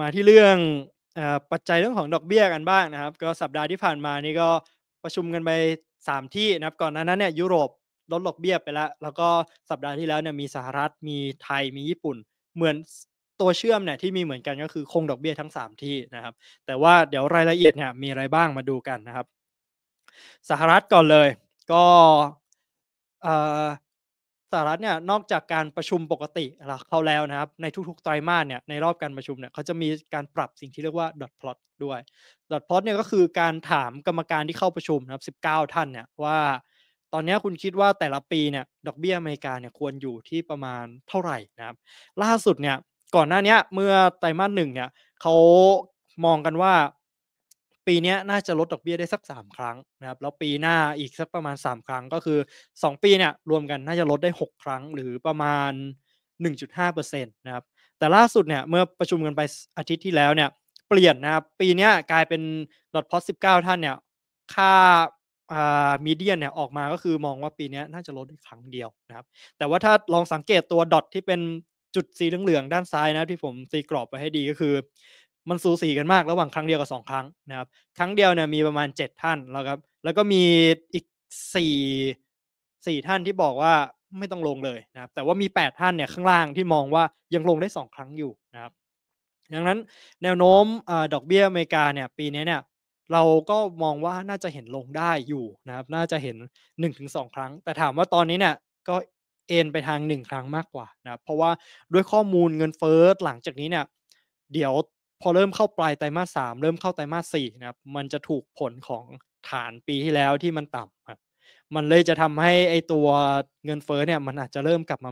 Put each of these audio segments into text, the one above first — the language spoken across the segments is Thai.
มาที่เรื่องอปัจจัยเรื่องของดอกเบี้ยกันบ้างนะครับ ก็สัปดาห์ที่ผ่านมานี่ก็ประชุมกันไป3ที่นะครับ ก่อนหน้านั้นเนี่ย ยุโรปลดดอกเบี้ยไปแล้ว แล้วก็สัปดาห์ที่แล้วเนี่ยมีสหรัฐ มีไทย มีญี่ปุ่น เหมือนตัวเชื่อมเนี่ยที่มีเหมือนกันก็คือคงดอกเบี้ยทั้ง3ที่นะครับ แต่ว่าเดี๋ยวรายละเอียดเนี่ยมีอะไรบ้างมาดูกันนะครับ สหรัฐก่อนเลย ก็หรัฐเนี่ยนอกจากการประชุมปกติเขาแล้วนะครับ ในทุกๆไตรมาสเนี่ยในรอบการประชุมเนี่ยเขาจะมีการปรับสิ่งที่เรียกว่าดอทพลอตด้วย ดอทพลอตเนี่ยก็คือการถามกรรมการที่เข้าประชุมนะครับ19 ท่านเนี่ยว่า ตอนนี้คุณคิดว่าแต่ละปีเนี่ยดอกเบี้ยอเมริกาเนี่ยควรอยู่ที่ประมาณเท่าไหร่นะครับล่าสุดเนี่ยก่อนหน้านี้เมื่อไตรมาสหนึ่งเนี่ยเขามองกันว่าปีนี้น่าจะลดดอกเบี้ยได้สัก 3 ครั้งนะครับแล้วปีหน้าอีกสักประมาณ 3 ครั้งก็คือ 2 ปีเนี่ยรวมกันน่าจะลดได้ 6 ครั้ง หรือประมาณ1.5%นตนะครับแต่ล่าสุดเนี่ยเมื่อประชุมกันไปอาทิตย์ที่แล้วเนี่ย เปลี่ยนนะครับปีนี้กลายเป็นดอทพอสิบเก้าท่านเนี่ยค่ามีเดียนเนี่ยออกมาก็คือมองว่าปีนี้น่าจะลดครั้งเดียวนะครับแต่ว่าถ้าลองสังเกตตัวดอทที่เป็นจุดสีเหลืองๆด้านซ้ายนะที่ผมตีกรอบไปให้ดีก็คือมันสูสีกันมากระหว่างครั้งเดียวกับสองครั้งนะครับครั้งเดียวเนี่ย มีประมาณเจ็ดท่านแล้วครับแล้วก็มีอีกสี่สี่ท่านที่บอกว่าไม่ต้องลงเลยนะครับแต่ว่ามีแปดท่านเนี่ยข้างล่างที่มองว่ายังลงได้สองครั้งอยู่นะครับดังนั้นแนวโน้มดอกเบี้ยอเมริกาเนี่ยปีนี้เนี่ยเราก็มองว่าน่าจะเห็นลงได้อยู่นะครับน่าจะเห็น1-2 ครั้ง แต่ถามว่าตอนนี้เนี่ยก็เอ็นไปทาง 1 ครั้งมากกว่านะครับเพราะว่าด้วยข้อมูลเงินเฟ้อหลังจากนี้เนี่ยเดี๋ยวพอเริ่มเข้าปลายไตรมาสสามเริ่มเข้าไตรมาสสี่นะครับมันจะถูกผลของฐานปีที่แล้วที่มันต่ำครับมันเลยจะทำให้ไอตัวเงินเฟ้อเนี่ย มันอาจจะเริ่มกลับมา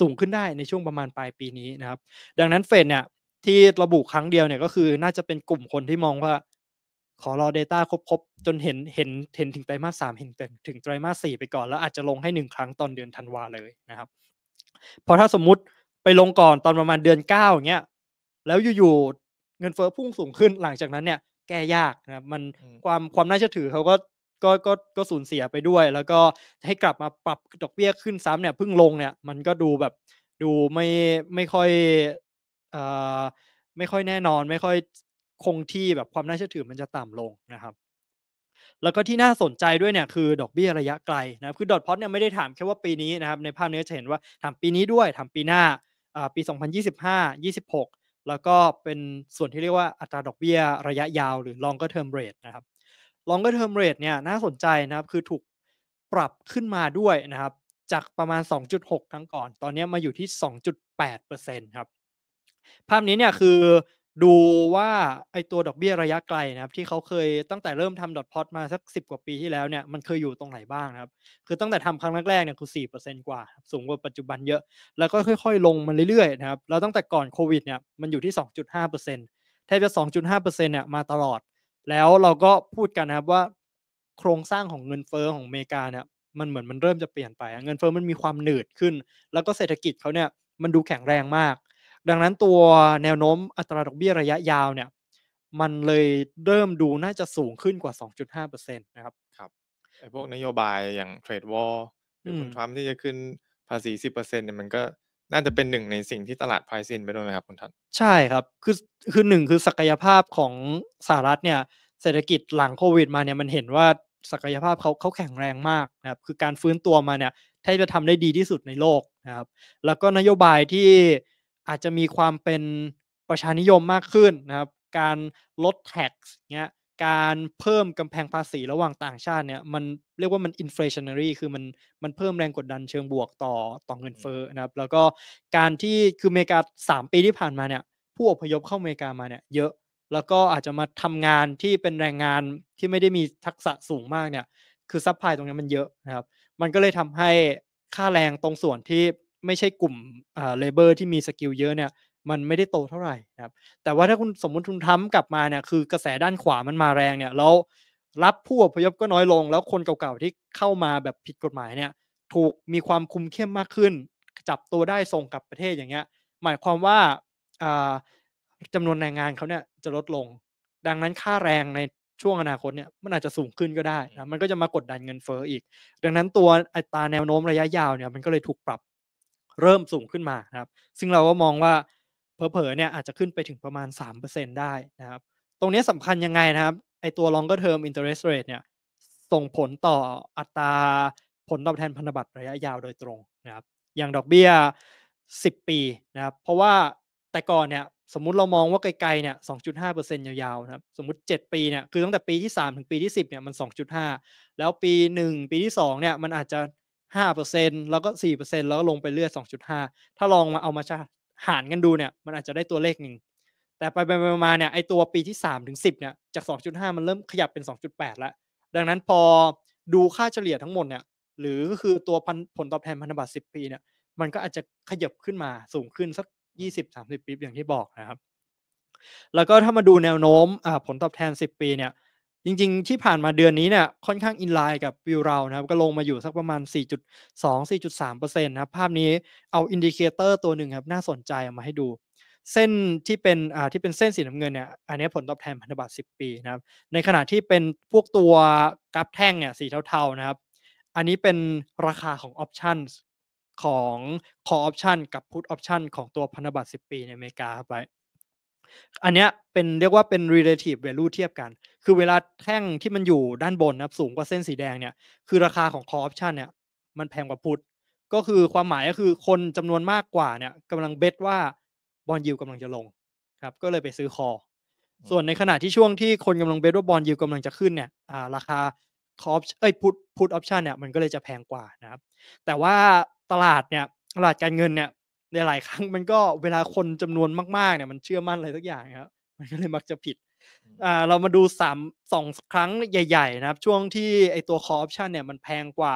สูงขึ้นได้ในช่วงประมาณปลายปีนี้นะครับ ดังนั้นเฟดเนี่ยที่ระบุครั้งเดียวเนี่ยก็คือน่าจะเป็นกลุ่มคนที่มองว่าขอรอ Data ครบๆจนเห็นเห็นเห็นถึงไตรมาสสามเห็นถึงไตรมาสสี่ไปก่อนแล้วอาจจะลงให้หนึ่งครั้งตอนเดือนธันวาเลยนะครับ พอถ้าสมมุติไปลงก่อนตอนประมาณเดือนเก้าอย่างเงี้ยแล้วอยู่เงินเฟอ้อพุ่งสูงขึ้นหลังจากนั้นเนี่ย แก้ยากนะครับ มันความความน่าเชื่อถือเขาก็ก็ก็ก็สูญเสียไปด้วย แล้วก็ให้กลับมาปรับดอกเบี้ยขึ้นซ้ำเนี่ยพึ่งลงเนี่ย มันก็ดูแบบดูไม่ไม่ค่อยอ่ไม่ค่อยแน่นอนไม่ค่อยคงที่แบบความน่าเชื่อถือมันจะต่ำลงนะครับ แล้วก็ที่น่าสนใจด้วยเนี่ยคือ ดอกเบี้ยระยะไกลนะครับ คือดอทพอตเนี่ยไม่ได้ถามแค่ว่าปีนี้นะครับ ในภาพนี้จะเห็นว่าถามปีนี้ด้วยถามปีหน้าปี2025 26แล้วก็เป็นส่วนที่เรียกว่าอัตราดอกเบี้ยระยะยาวหรือ longer term rate นะครับ longer term rate เนี่ยน่าสนใจนะครับคือถูกปรับขึ้นมาด้วยนะครับ จากประมาณ 2.6 ครั้งก่อน ตอนนี้มาอยู่ที่ 2.8%ครับ ภาพนี้เนี่ยคือดูว่าไอตัวดอกเบี้ยระยะไกลนะครับที่เขาเคยตั้งแต่เริ่มทำดอทพอตมาสักสิบกว่าปีที่แล้วเนี่ยมันเคยอยู่ตรงไหนบ้างนะครับคือตั้งแต่ทำครั้งแรกๆเนี่ยคือสี่เปอร์เซ็นกว่า สูงกว่าปัจจุบันเยอะแล้วก็ค่อยๆลงมาเรื่อยๆนะครับแล้วตั้งแต่ก่อนโควิดเนี่ยมันอยู่ที่สองจุดห้าเปอร์เซ็นแทบจะสองจุดห้าเปอร์เซ็นเนี่ยมาตลอด แล้วเราก็พูดกันนะครับว่าโครงสร้างของเงินเฟอ้อของอเมริกาเนี่ยมันเหมือนมันเริ่มจะเปลี่ยนไปเงินเฟอ้อมันมีความหนืดขึ้น แล้วก็เศรษฐกิจเขาเนี่ยมันดูแข็งแรงมากดังนั้นตัวแนวโน้มอัตราดอกเบี้ยระยะยาวเนี่ย มันเลยเริ่มดูน่าจะสูงขึ้นกว่า 2.5%นะครับครับไอ้พวกนโยบายอย่างเทรดวอลหรือคุณทรัมป์ที่จะขึ้น ภาษี 10%เนี่ยมันก็น่าจะเป็นหนึ่งในสิ่งที่ตลาดไพรซินไปด้วยไหมครับคุณทันใช่ครับคือคือหนึ่งคือศักยภาพของสหรัฐเนี่ยเศรษฐกิจหลังโควิด มาเนี่ยมันเห็นว่าศักยภาพเขาเขาแข็งแรงมากนะครับ คือการฟื้นตัวมาเนี่ยแทบจะทำได้ดีที่สุดในโลกนะครับ แล้วก็นโยบายที่อาจจะมีความเป็นประชานิยมมากขึ้นนะครับ การลดแท็กเงี้ยการเพิ่มกำแพงภาษีระหว่างต่างชาติเนี่ยมันเรียกว่ามัน inflationary คือมันมันเพิ่มแรงกดดันเชิงบวกต่อต่อเงินเฟ้อนะครับ แล้วก็การที่คืออเมริกา 3 ปีที่ผ่านมาเนี่ยผู้อพยพเข้าอเมริกามาเนี่ยเยอะ แล้วก็อาจจะมาทำงานที่เป็นแรงงานที่ไม่ได้มีทักษะสูงมากเนี่ยคือซัพพลายตรงนี้มันเยอะนะครับมันก็เลยทำให้ค่าแรงตรงส่วนที่ไม่ใช่กลุ่มอ่าเลเบอร์ที่มีสกิลเยอะเนี่ยมันไม่ได้โตเท่าไหร่นะครับแต่ว่าถ้าคุณสมมติคุณทั้มกลับมาเนี่ยคือกระแสด้านขวามันมาแรงเนี่ยแล้วรับผู้อพยพก็น้อยลง แล้วคนเก่าๆที่เข้ามาแบบผิดกฎหมายเนี่ยถูกมีความคุมเข้มมากขึ้น จับตัวได้ส่งกลับประเทศอย่างเงี้ย หมายความว่าจำนวนแรงงานเขาเนี่ยจะลดลง ดังนั้นค่าแรงในช่วงอนาคตเนี่ยมันอาจจะสูงขึ้นก็ได้นะมันก็จะมากดดันเงินเฟอ้ออีก ดังนั้นตัวอัตราแนวโน้มระยะยาวเนี่ยมันก็เลยถูกปรับเริ่มสูงขึ้นมาครับ ซึ่งเราก็มองว่าเผลอๆเนี่ยอาจจะขึ้นไปถึงประมาณ 3%ได้นะครับ ตรงนี้สำคัญยังไงนะครับ ไอตัว longer term interest rate เนี่ยส่งผลต่ออัตราผลตอบแทนพันธบัตรระยะยาวโดยตรงนะครับ อย่างดอกเบี้ย 10 ปีนะครับ เพราะว่าแต่ก่อนเนี่ย สมมุติเรามองว่าไกลๆเนี่ย2.5%ยาวๆนะครับ สมมติ 7 ปีเนี่ยคือตั้งแต่ปีที่ 3ถึงปีที่ 10เนี่ยมัน 2.5 แล้วปี 1 ปีที่2เนี่ยมันอาจจะห้าเปอร์เซ็นแล้วก็สี่เปอร์เซ็นแล้วก็ลงไปเรื่อยสองจุดห้าถ้าลองมาเอามาหารกันดูเนี่ย มันอาจจะได้ตัวเลขหนึ่ง แต่ไปไปมาเนี่ยไอตัวปีที่สามถึงสิบเนี่ย จากสองจุดห้ามันเริ่มขยับเป็นสองจุดแปดแล้ว ดังนั้นพอดูค่าเฉลี่ยทั้งหมดเนี่ย หรือก็คือตัวผลตอบแทนพันธบัตรสิบปีเนี่ย มันก็อาจจะขยับขึ้นมาสูงขึ้นสักยี่สิบสามสิบปี อย่างที่บอกนะครับแล้วก็ถ้ามาดูแนวโน้มผลตอบแทนสิบปีเนี่ยจริงๆ ที่ผ่านมาเดือนนี้เนี่ยค่อนข้างอินไลน์กับวิวเรานะครับก็ลงมาอยู่สักประมาณ 4.2-4.3%นะครับภาพนี้เอาอินดิเคเตอร์ตัวหนึ่งครับน่าสนใจเอามาให้ดู เส้นที่เป็นอ่าที่เป็นเส้นสีน้ำเงินเนี่ยอันนี้ผลตอบแทนพันธบัตร 10 ปีนะครับในขณะที่เป็นพวกตัวกราฟแท่งเนี่ยสีเทาๆนะครับอันนี้เป็นราคาของออปชั่นของ call ปชั่นกับ put อปชั่นของตัวพันธบัตร 10 ปีในอเมริกาครับไปอันเนี้ยเป็นเรียกว่าเป็น relative value เทียบกัน คือเวลาแท่งที่มันอยู่ด้านบนนะครับสูงกว่าเส้นสีแดงเนี่ย คือราคาของ call option เนี่ยมันแพงกว่าพุทก็คือความหมายก็คือคนจำนวนมากกว่าเนี่ยกำลังเบสว่าบอลยิวกำลังจะลงครับก็เลยไปซื้อคอส่วนในขณะที่ช่วงที่คนกำลังเบสว่าบอลยิวกำลังจะขึ้นเนี่ยราคาคอปเอ้ยพุทพุทออปชันเนี่ยมันก็เลยจะแพงกว่านะครับแต่ว่าตลาดเนี่ยตลาดการเงินเนี่ยในหลายครั้งมันก็เวลาคนจำนวนมากๆเนี่ยมันเชื่อมั่นอะไรสักอย่างครับมันก็เลยมักจะผิดอ่าเรามาดูสามสองครั้งใหญ่ ๆ นะครับ ช่วงที่ไอตัวคอร์ปชันเนี่ยมันแพงกว่า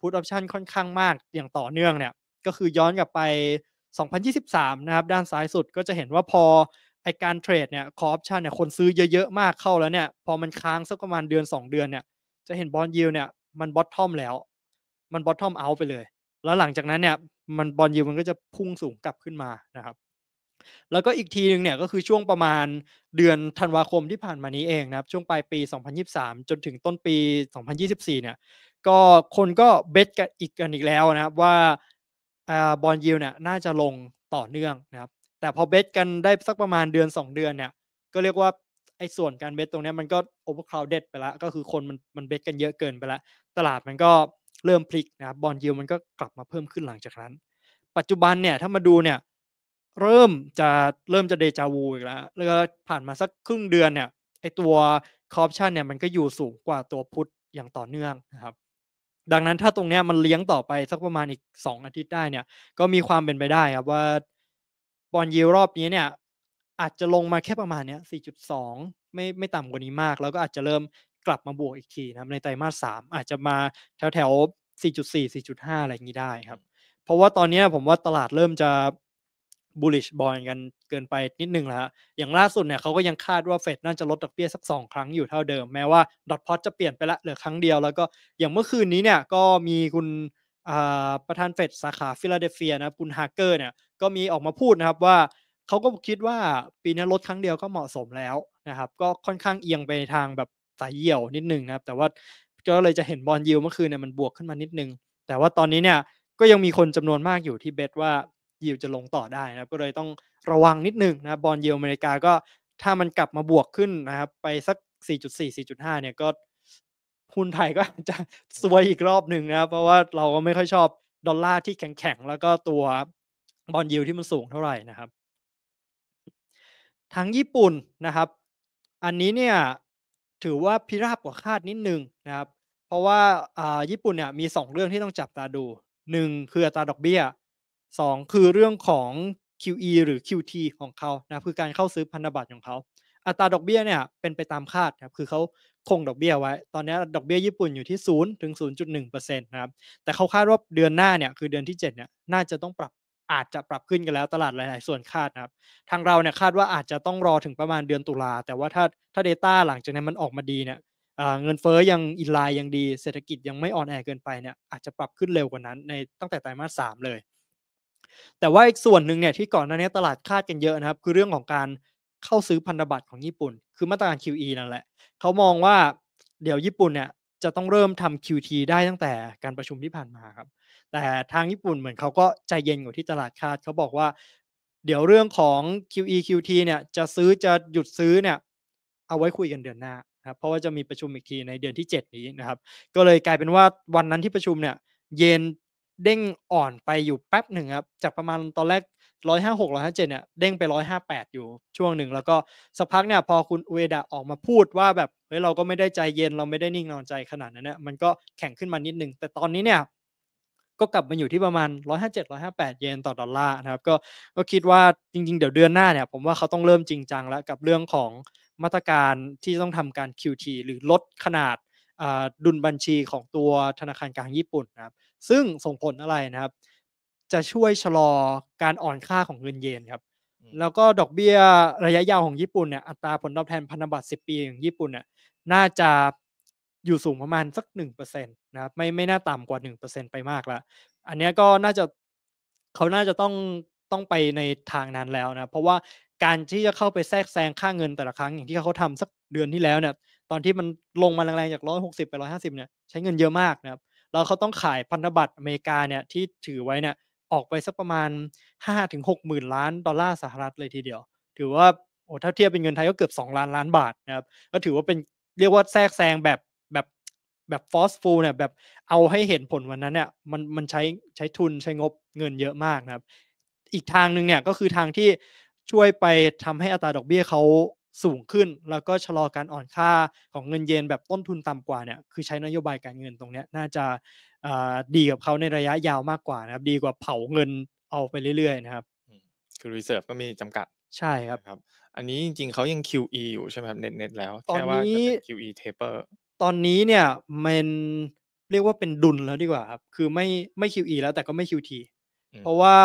พุทออปชันค่อนข้างมากอย่างต่อเนื่องเนี่ยก็คือย้อนกลับไป 2023นะครับด้านซ้ายสุดก็จะเห็นว่าพอไอการเทรดเนี่ยคอร์ปชันเนี่ยคนซื้อเยอะๆมากเข้าแล้วเนี่ย พอมันค้างสักประมาณเดือน 2 เดือนเนี่ยจะเห็นบอลยิวเนี่ยมันบอททอมแล้ว มันบอททอมเอาไปเลย แล้วหลังจากนั้นเนี่ยมันบอลยิวมันก็จะพุ่งสูงกลับขึ้นมานะครับแล้วก็อีกทีหนึ่งเนี่ยก็คือช่วงประมาณเดือนธันวาคมที่ผ่านมานี้เองนะครับ ช่วงปลายปี 2023 จนถึงต้นปี 2024 เนี่ยก็คนก็เบสกันอีกกันอีกแล้วนะครับว่าบอลยิวเนี่ยน่าจะลงต่อเนื่องนะครับ แต่พอเบสกันได้สักประมาณเดือน 2 เดือนเนี่ย ก็เรียกว่าไอ้ส่วนการเบสตรงนี้มันก็โอเวอร์คลาวเด็ดไปละก็คือคนมันมันเบสกันเยอะเกินไปละตลาดมันก็เริ่มพลิกนะครับบอลยิวมันก็กลับมาเพิ่มขึ้นหลังจากนั้น ปัจจุบันเนี่ยถ้ามาดูเนี่ย เริ่มจะเริ่มจะเดจาวูอีกแล้วแล้วก็ผ่านมาสักครึ่งเดือนเนี่ยไอตัวคอปชันเนี่ยมันก็อยู่สูงกว่าตัวพุทธอย่างต่อเนื่องนะครับดังนั้นถ้าตรงเนี้ยมันเลี้ยงต่อไปสักประมาณอีก 2 อาทิตย์ได้เนี่ยก็มีความเป็นไปได้ครับว่าบอลยิวรอบนี้เนี่ย อาจจะลงมาแค่ประมาณเนี้ย4.2ไม่ไม่ต่ำกว่านี้มากแล้วก็อาจจะเริ่มกลับมาบวกอีกทีนะครับ ในไตรมาสสามอาจจะมาแถวแถว 4.4 4.5 อะไรอย่างนี้ได้ครับ เพราะว่าตอนนี้ผมว่าตลาดเริ่มจะบูล l ิชบอยกันเกินไปนิดนึงแล้วอย่างล่าสุดเนี่ยเขาก็ยังคาดว่าเฟดน่าจะลดดอกเบี้ยสัก 2 ครั้งอยู่เท่าเดิมแม้ว่า ดอทพอตจะเปลี่ยนไปละเหลือครั้งเดียวแล้วก็อย่างเมื่อคืนนี้เนี่ย ก็มีคุณประธานเฟดสาขาฟิลาเดลเฟียนะคุณฮาร์เกอร์เนี่ยก็มีออกมาพูดนะครับว่าเขาก็คิดว่าปีนี้ลดครั้งเดียวก็เหมาะสมแล้วนะครับก็ค่อนข้างเอียงไปทางแบบสายเหี่ยวนิดนึงนะครับ แต่ว่าก็เลยจะเห็นบอลยิวเมื่อคืนเนี่ยมันบวกขึ้นมานิดนึง แต่ว่าตอนนี้เนี่ยก็ยังมีคนจำนวนมากอยู่ที่เบสว่ายิวจะลงต่อได้นะครับ ก็เลยต้องระวังนิดนึงนะบอลยิวอเมริกาก็ถ้ามันกลับมาบวกขึ้นนะครับ ไปสัก 4.4 4.5 เนี่ยก็หุ้นไทยก็จะซวยอีกรอบหนึ่งนะครับ เพราะว่าเราก็ไม่ค่อยชอบดอลลาร์ที่แข็งๆแล้วก็ตัวบอลยิวที่มันสูงเท่าไหร่นะครับ ทั้งญี่ปุ่นนะครับ อันนี้เนี่ยถือว่าพิราบกว่าคาดนิดนึงนะครับเพราะว่าญี่ปุ่นเนี่ยมี 2 เรื่องที่ต้องจับตาดู 1 คืออัตราดอกเบี้ย2คือเรื่องของ QE หรือ QT ของเขานะคือการเข้าซื้อพันธบัตรของเขาอัตราดอกเบี้ยเนี่ยเป็นไปตามคาดครับคือเขาคงดอกเบี้ยไว้ ตอนนี้ดอกเบี้ยญี่ปุ่นอยู่ที่0ถึง0.1%นะครับแต่เขาคาดว่าเดือนหน้าเนี่ยคือเดือนที่7เนี่ยน่าจะต้องปรับอาจจะปรับขึ้นกันแล้วตลาดหลาย ๆ ส่วนคาดนะครับ ทางเราเนี่ยคาดว่าอาจจะต้องรอถึงประมาณเดือนตุลา แต่ว่าถ้าถ้า Data หลังจากนั้นมันออกมาดีเนี่ยเงินเฟ้อยังอินไลน์ยังดี เศรษฐกิจยังไม่อ่อนแอเกินไปเนี่ยอาจจะปรับขึ้นเร็วกว่านั้นในตั้งแต่ไตรมาสสามเลย แต่ว่าอีกส่วนหนึ่งเนี่ยที่ก่อนหน้านี้ตลาดคาดกันเยอะนะครับคือเรื่องของการเข้าซื้อพันธบัตรของญี่ปุ่น คือมาตรการ QE นั่นแหละเขามองว่าเดี๋ยวญี่ปุ่นเนี่ยจะต้องเริ่มทำ QT ได้ตั้งแต่การประชุมที่ผ่านมาครับแต่ทางญี่ปุ่นเหมือนเขาก็ใจเย็นกว่าที่ตลาดคาดเขาบอกว่า เดี๋ยวเรื่องของ QE QT เนี่ยจะซื้อจะหยุดซื้อเนี่ยเอาไว้คุยกันเดือนหน้าครับเพราะว่าจะมีประชุมอีกทีในเดือนที่ 7 นี้นะครับ ก็เลยกลายเป็นว่าวันนั้นที่ประชุมเนี่ยเยนเด้งอ่อนไปอยู่แป๊บหนึ่งครับ จากประมาณตอนแรก 156 157เนี่ย เด้งไป 158 อยู่ช่วงหนึ่งแล้วก็สักพักเนี่ยพอคุณอุเอดะออกมาพูดว่า แบบเฮ้ยเราก็ไม่ได้ใจเย็นเราไม่ได้นิ่งนอนใจขนาดนั้นเนี่ยมันก็แข็งขึ้นมานิดนึงแต่ตอนนี้เนี่ยก็กลับมาอยู่ที่ประมาณ 157-158 เยนต่อดอลลาร์นะครับก็ก็คิดว่าจริงๆ เดี๋ยวเดือนหน้าเนี่ยผมว่าเขาต้องเริ่มจริงจังแล้วกับเรื่องของมาตรการที่ต้องทำการ QT หรือลดขนาดดุลบัญชีของตัวธนาคารกลางญี่ปุ่นนะครับ ซึ่งส่งผลอะไรนะครับ จะช่วยชะลอการอ่อนค่าของเงินเยนครับ แล้วก็ดอกเบี้ยระยะยาวของญี่ปุ่นเนี่ยอัตราผลตอบแทนพันธบัตร10 ปีของญี่ปุ่น น่ยน่าจะอยู่สูงประมาณสัก1%นะครับไม่ไม่น่าต่ำกว่า 1%ไปมากละอันนี้ก็น่าจะเขาน่าจะต้องต้องไปในทางนั้นแล้วนะ เพราะว่าการที่จะเข้าไปแทรกแซงค่าเงินแต่ละครั้ง อย่างที่เขาทำสักเดือนที่แล้วเนี่ยตอนที่มันลงมาแรงๆจาก160 ไป150เนี่ยใช้เงินเยอะมากนะครับแล้วเขาต้องขายพันธบัตรอเมริกาเนี่ยที่ถือไว้เนี่ยออกไปสักประมาณ 5-6หมื่นล้านดอลลาร์สหรัฐเลยทีเดียวถือว่าโอ้ถ้าเทียบเป็นเงินไทยก็เกือบ 2ล้านล้านบาทนะครับก็ถือว่าเป็นเรียกว่าแทรกแซงแบบแบบฟอสฟูลเนี่ยแบบเอาให้เห็นผลวันนั้น เนี่ย มันมันใช้ใช้ทุนใช้งบเงินเยอะมากนะครับ อีกทางหนึ่งเนี่ยก็คือทางที่ช่วยไปทำให้อัตราดอกเบี้ยเขาสูงขึ้น แล้วก็ชะลอการอ่อนค่าของเงินเยนแบบต้นทุนต่ำกว่าเนี่ยคือใช้นโยบายการเงินตรงนี้น่าจะดีกับเขาในระยะยาวมากกว่านะครับ ดีกว่าเผาเงินเอาไปเรื่อยๆนะครับ คือรีเซิร์ฟก็มีจำกัดใช่ครับครับ อันนี้จริงๆเขายัง QE อยู่ใช่ไหมครับเน็ตเน็ตแล้วแค่ว่าจะเป็น QE taper ตอนนี้เนี่ยมันเรียกว่าเป็นดุลแล้วดีกว่าครับคือไม่ไม่ QE แล้วแต่ก็ไม่ QT เพราะว่า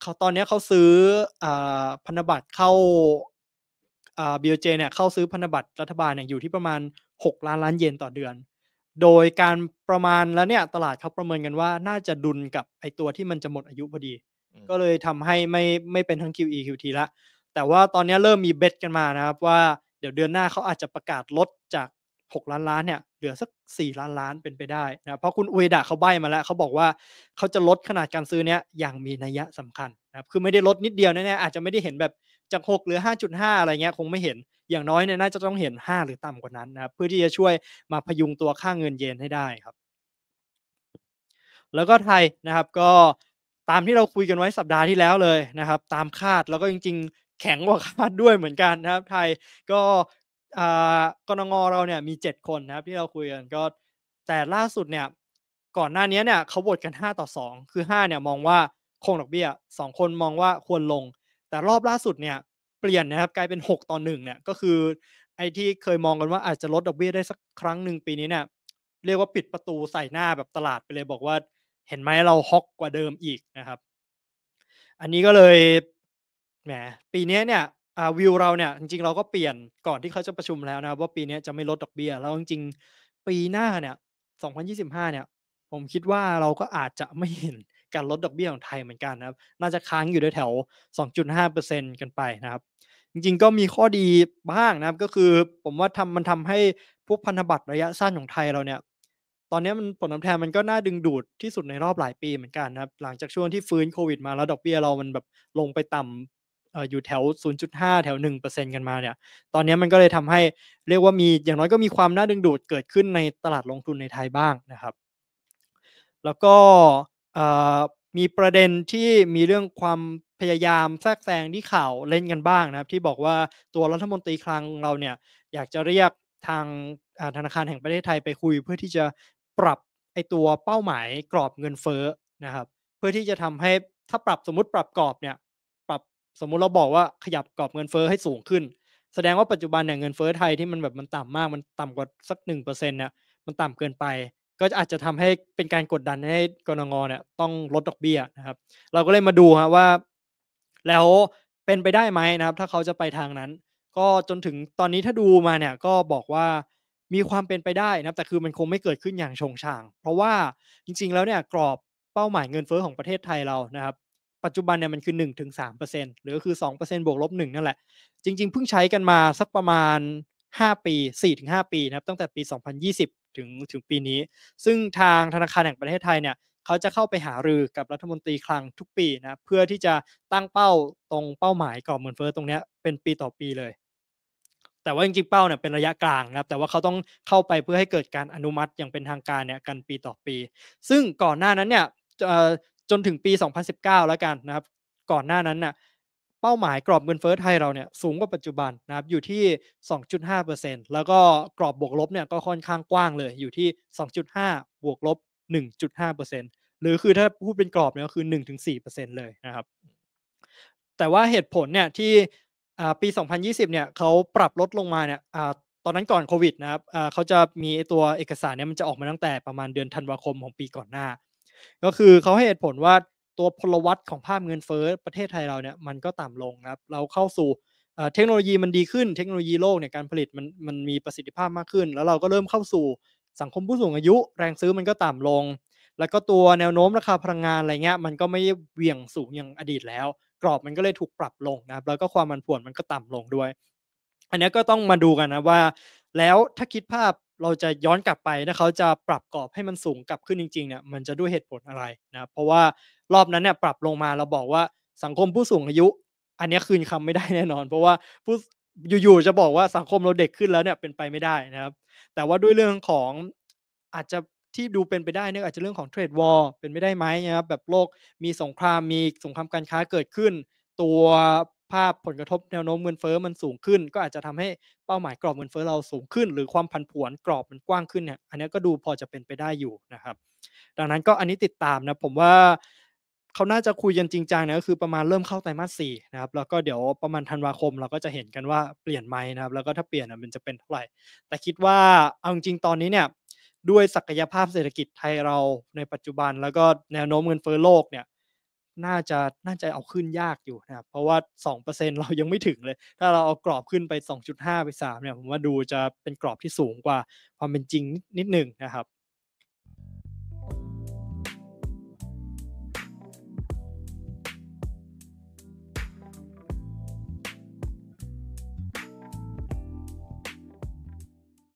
เขาตอนนี้เขาซื้ออพันธบัตรเข้าบีโอเจเนี่ยเข้าซื้อพันธบัตรรัฐบาลเนี่ยอยู่ที่ประมาณ 6 ล้านล้านเยนต่อเดือน โดยการประมาณแล้วเนี่ย ตลาดเขาประเมินกันว่าน่าจะดุลกับไอตัวที่มันจะหมดอายุพอดี ก็เลยทำให้ไม่ไม่เป็นทั้ง QE QT ละแต่ว่าตอนนี้เริ่มมีเบสกันมานะครับ ว่าเดี๋ยวเดือนหน้าเขาอาจจะประกาศลดจาก6 ล้าน ล้าน เนี่ย เหลือสัก 4 ล้านล้านเป็นไปได้นะเพราะคุณอุยดาเขาใบมาแล้ว เขาบอกว่าเขาจะลดขนาดการซื้อเนี้ยอย่างมีนัยสำคัญนะคือไม่ได้ลดนิดเดียวแน่ๆอาจจะไม่ได้เห็นแบบจาก6หรือ 5.5 อะไรเงี้ยคงไม่เห็น อย่างน้อยเนี่ยน่าจะต้องเห็น 5 หรือต่ำกว่านั้นนะเพื่อที่จะช่วยมาพยุงตัวค่าเงินเยนให้ได้ครับ แล้วก็ไทยนะครับก็ตามที่เราคุยกันไว้สัปดาห์ที่แล้วเลยนะครับ ตามคาดแล้วก็จริง ๆ แข็งกว่าคาดด้วยเหมือนกันนะครับ ไทยก็กนงเราเนี่ยมี 7 คนนะครับที่เราคุยกันก็แต่ล่าสุดเนี่ยก่อนหน้านี้เนี่ยเขาโหวตกัน 5 ต่อ 2 คือ5เนี่ยมองว่าคงดอกเบี้ย 2 คนมองว่าควรลง แต่รอบล่าสุดเนี่ยเปลี่ยนนะครับกลายเป็น 6ต่อ1เนี่ยก็คือไอ้ที่ เคยมองกันว่าอาจจะลดดอกเบี้ยได้สักครั้งหนึ่งปีนี้เนี่ยเรียกว่าปิดประตูใส่หน้าแบบตลาดไปเลยบอกว่าเห็นไหมเราฮอกกว่าเดิมอีกนะครับ อันนี้ก็เลยแหมปีนี้เนี่ยอ่าวิวเราเนี่ยจริงๆเราก็เปลี่ยนก่อนที่เขาจะประชุมแล้วนะครับว่าปีนี้จะไม่ลดดอกเบี้ยแล้วจริงๆ ปีหน้าเนี่ย2025เนี่ยผมคิดว่าเราก็อาจจะไม่เห็นการลดดอกเบี้ยของไทยเหมือนกันนะครับน่าจะค้างอยู่แถว2.5%กันไปนะครับ จริงๆ ก็มีข้อดีบ้างนะครับก็คือผมว่าทำมันทำให้พวกพันธบัตรระยะสั้นของไทยเราเนี่ยตอนนี้มันผลตอบแทนมันก็น่าดึงดูดที่สุดในรอบหลายปีเหมือนกันนะครับหลังจากช่วงที่ฟื้นโควิดมาแล้วดอกเบี้ยเรามันแบบลงไปต่ำอยู่แถว 0.5 แถว 1%กันมาเนี่ย ตอนนี้มันก็เลยทำให้เรียกว่ามีอย่างน้อยก็มีความน่าดึงดูดเกิดขึ้นในตลาดลงทุนในไทยบ้างนะครับ แล้วก็มีประเด็นที่มีเรื่องความพยายามแทรกแซงที่ข่าวเล่นกันบ้างนะครับ ที่บอกว่าตัวรัฐมนตรีคลังเราเนี่ยอยากจะเรียกทาง ธนาคารแห่งประเทศไทยไปคุย เพื่อที่จะปรับไอตัวเป้าหมายกรอบเงินเฟ้อนะครับเพื่อที่จะทำให้ถ้าปรับสมมติปรับกรอบเนี่ยสมมุติเราบอกว่าขยับกรอบเงินเฟอ้อให้สูงขึ้น แสดงว่าปัจจุบันเนี่ยเงินเฟอ้อไทยที่มันแบบมันต่ำมากมันต่ำกว่าสักหนึ่งเปอร์เซ็นต์เนี่ยมันต่ำเกินไป ก็อาจจะทำให้เป็นการกดดันให้กรงเนี่ย ต้องลดดอกเบี้ยนะครับ เราก็เลยมาดูฮะว่า แล้วเป็นไปได้ไหมนะครับ ถ้าเขาจะไปทางนั้น ก็จนถึงตอนนี้ถ้าดูมาเนี่ย ก็บอกว่ามีความเป็นไปได้นะครับ แต่คือมันคงไม่เกิดขึ้นอย่างชงช่าง เพราะว่าจริง ๆ แล้วเนี่ย กรอบเป้าหมายเงินเฟอ้อของประเทศไทยเรานะครับปัจจุบันเนี่ยมันคือ1นถึงสเปซหรือคือ 2%บวกลบหนึ่งนั่นแหละ จริงๆเพิ่งใช้กันมาสักประมาณ 5 ปี4าปีนะครับ ตั้งแต่ปี 2020 ถึงถึงปีนี้ ซึ่งทางธนาคารแห่งประเทศไทยเนี่ยเขาจะเข้าไปหารือกับรัฐมนตรีคลังทุกปีนะเพื่อที่จะตั้งเป้าตรงเป้าหมายก่อเงินเฟ้อตรงนี้เป็นปีต่อปีเลย แต่ว่าจริงๆเป้าเนี่ยเป็นระยะกลางนะครับ แต่ว่าเขาต้องเข้าไปเพื่อให้เกิดการอนุมัติอย่างเป็นทางการเนี่ยกันปีต่อปี ซึ่งก่อนหน้านั้นเนี่ยจนถึงปี 2019 แล้วกันนะครับ ก่อนหน้านั้นนะ่ะเป้าหมายกรอบเงินเฟ้อไทยเราเนี่ยสูงกว่าปัจจุบันนะครับอยู่ที่ 2.5%แล้วก็กรอบบวกลบเนี่ยก็ค่อนข้างกว้างเลยอยู่ที่ 2.5 บวกลบ 1.5%หรือคือถ้าพูดเป็นกรอบเนี่ยก็คือ 1-4%เลยนะครับ แต่ว่าเหตุผลเนี่ยที่ปี 2020 เนี่ยเขาปรับลดลงมาเนี่ยตอนนั้นก่อนโควิดนะครับเขาจะมีตัวเอกสารเนี่ยมันจะออกมาตั้งแต่ประมาณเดือนธันวาคมของปีก่อนหน้าก็คือเขาให้เหตุผลว่าตัวพลวัตของภาพเงินเฟ้อประเทศไทยเราเนี่ยมันก็ต่ำลงครับเราเข้าสู่ เทคโนโลยีมันดีขึ้น เทคโนโลยีโลกเนี่ยการผลิตมันมันมีประสิทธิภาพมากขึ้น แล้วเราก็เริ่มเข้าสู่ สังคมผู้สูงอายุ แรงซื้อมันก็ต่ำลง แล้วก็ตัวแนวโน้มราคาพลังงานอะไรเงี้ยมันก็ไม่เวี่ยงสูงอย่างอดีตแล้ว กรอบมันก็เลยถูกปรับลงนะครับแล้วก็ความมันผวนมันก็ต่ำลงด้วย อันนี้ก็ต้องมาดูกันนะว่า แล้วถ้าคิดภาพเราจะย้อนกลับไปถ้าเขาจะปรับกรอบให้มันสูงกลับขึ้นจริงๆเนี่ยมันจะด้วยเหตุผลอะไรนะเพราะว่ารอบนั้นเนี่ยปรับลงมาเราบอกว่าสังคมผู้สูงอายุ อันนี้คืนคำไม่ได้แน่นอน เพราะว่าผู้อยู่ๆจะบอกว่าสังคมเราเด็กขึ้นแล้วเนี่ยเป็นไปไม่ได้นะครับ แต่ว่าด้วยเรื่องของอาจจะที่ดูเป็นไปได้เนี่ยอาจจะเรื่องของเทรดวอลเป็นไม่ได้ไหมนะครับแบบโลกมีสงครามมีสงครามการค้าเกิดขึ้น ตัวภาพผลกระทบแนวโน้มเงินเฟอ้อมันสูงขึ้น ก็อาจจะทำให้เป้าหมายกรอบเงินเฟอ้อเราสูงขึ้นหรือความผันผวนกรอบมันกว้างขึ้นเนี่ยอันนี้ก็ดูพอจะเป็นไปได้อยู่นะครับ ดังนั้นก็อันนี้ติดตามนะผมว่าเขาน่าจะคุยกันจริงจังนะก็คือประมาณเริ่มเข้าไตรมาสสี่นะครับแล้วก็เดี๋ยวประมาณธันวาคม เราก็จะเห็นกันว่าเปลี่ยนไหมนะครับแล้วก็ถ้าเปลี่ยนมันจะเป็นเท่าไหร่ แต่คิดว่าเอาจริงตอนนี้เนี่ยด้วยศักยภาพเศรษฐกิจไทยเรา ในปัจจุบัน แล้วก็แนวโน้มเงินเฟ้อโลกเนี่ยน่าจะน่าจะเอาขึ้นยากอยู่นะครับ เพราะว่า 2%เรายังไม่ถึงเลย ถ้าเราเอากรอบขึ้นไป 2.5 ไป 3 เนี่ย ผมว่าดูจะเป็นกรอบที่สูงกว่า ความเป็นจริงนิดหนึ่งนะครับ